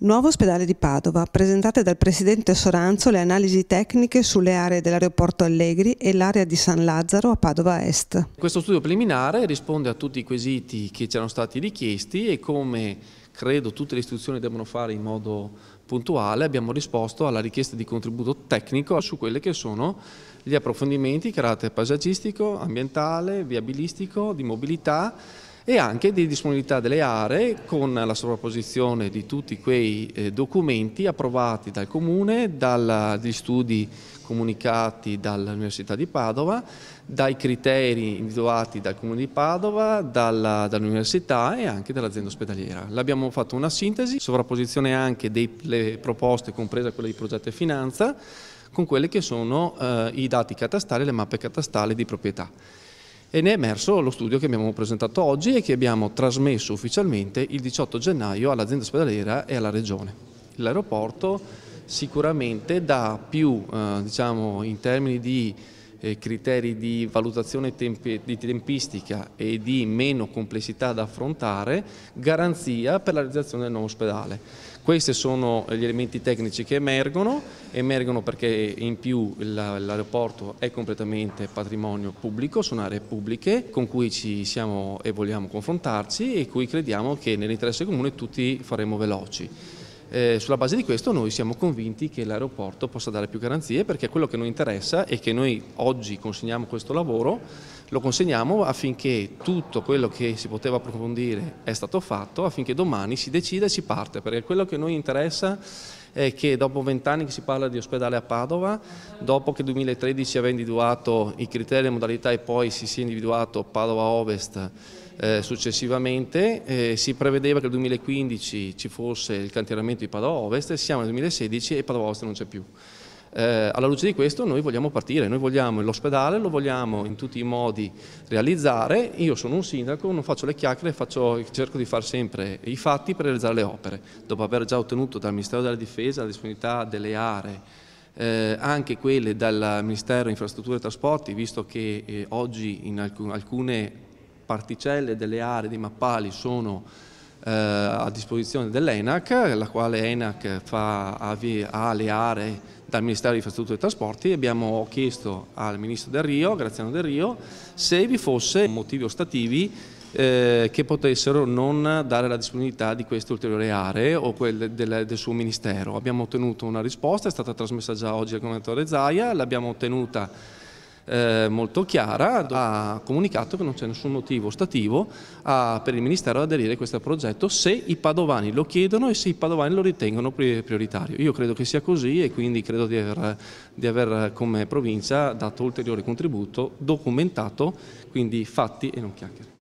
Nuovo ospedale di Padova, presentate dal presidente Soranzo le analisi tecniche sulle aree dell'aeroporto Allegri e l'area di San Lazzaro a Padova Est. Questo studio preliminare risponde a tutti i quesiti che ci erano stati richiesti e come credo tutte le istituzioni debbano fare in modo puntuale abbiamo risposto alla richiesta di contributo tecnico su quelli che sono gli approfondimenti di carattere paesaggistico, ambientale, viabilistico, di mobilità e anche di disponibilità delle aree con la sovrapposizione di tutti quei eh, documenti approvati dal Comune, dagli studi comunicati dall'Università di Padova, dai criteri individuati dal Comune di Padova, dall'Università dall e anche dall'azienda ospedaliera. L'abbiamo fatto una sintesi, sovrapposizione anche delle proposte, compresa quella di progetto e finanza, con quelli che sono eh, i dati catastali le mappe catastali di proprietà e ne è emerso lo studio che abbiamo presentato oggi e che abbiamo trasmesso ufficialmente il 18 gennaio all'azienda ospedaliera e alla regione. L'aeroporto sicuramente dà più, eh, diciamo, in termini di eh, criteri di valutazione tempi, di tempistica e di meno complessità da affrontare, garanzia per la realizzazione del nuovo ospedale. Questi sono gli elementi tecnici che emergono, emergono perché in più l'aeroporto è completamente patrimonio pubblico, sono aree pubbliche con cui ci siamo e vogliamo confrontarci e cui crediamo che nell'interesse comune tutti faremo veloci. Eh, sulla base di questo noi siamo convinti che l'aeroporto possa dare più garanzie perché quello che noi interessa e che noi oggi consegniamo questo lavoro lo consegniamo affinché tutto quello che si poteva approfondire è stato fatto, affinché domani si decida e si parte, perché quello che noi interessa è che dopo vent'anni che si parla di ospedale a Padova, dopo che il 2013 aveva individuato i criteri e le modalità e poi si sia individuato Padova Ovest eh, successivamente, eh, si prevedeva che nel 2015 ci fosse il cantieramento di Padova Ovest, siamo nel 2016 e Padova Ovest non c'è più. Eh, alla luce di questo noi vogliamo partire, noi vogliamo l'ospedale, lo vogliamo in tutti i modi realizzare, io sono un sindaco, non faccio le chiacchiere, faccio, cerco di fare sempre i fatti per realizzare le opere, dopo aver già ottenuto dal Ministero della Difesa la disponibilità delle aree eh, anche quelle dal Ministero Infrastrutture e Trasporti, visto che eh, oggi in alcune particelle delle aree dei mappali sono eh, a disposizione dell'ENAC, la quale ENAC fa aree dal Ministero di Infrastrutture e Trasporti, abbiamo chiesto al Ministro Del Rio, Graziano Del Rio, se vi fosse motivi ostativi eh, che potessero non dare la disponibilità di queste ulteriori aree o quelle del, del, suo Ministero. Abbiamo ottenuto una risposta, è stata trasmessa già oggi al Governatore Zaia, l'abbiamo ottenuta eh, molto chiara, ha comunicato che non c'è nessun motivo stativo a, per il Ministero ad aderire a questo progetto se i padovani lo chiedono e se i padovani lo ritengono prioritario. Io credo che sia così e quindi credo di aver, di aver come provincia dato ulteriore contributo documentato, quindi fatti e non chiacchiere.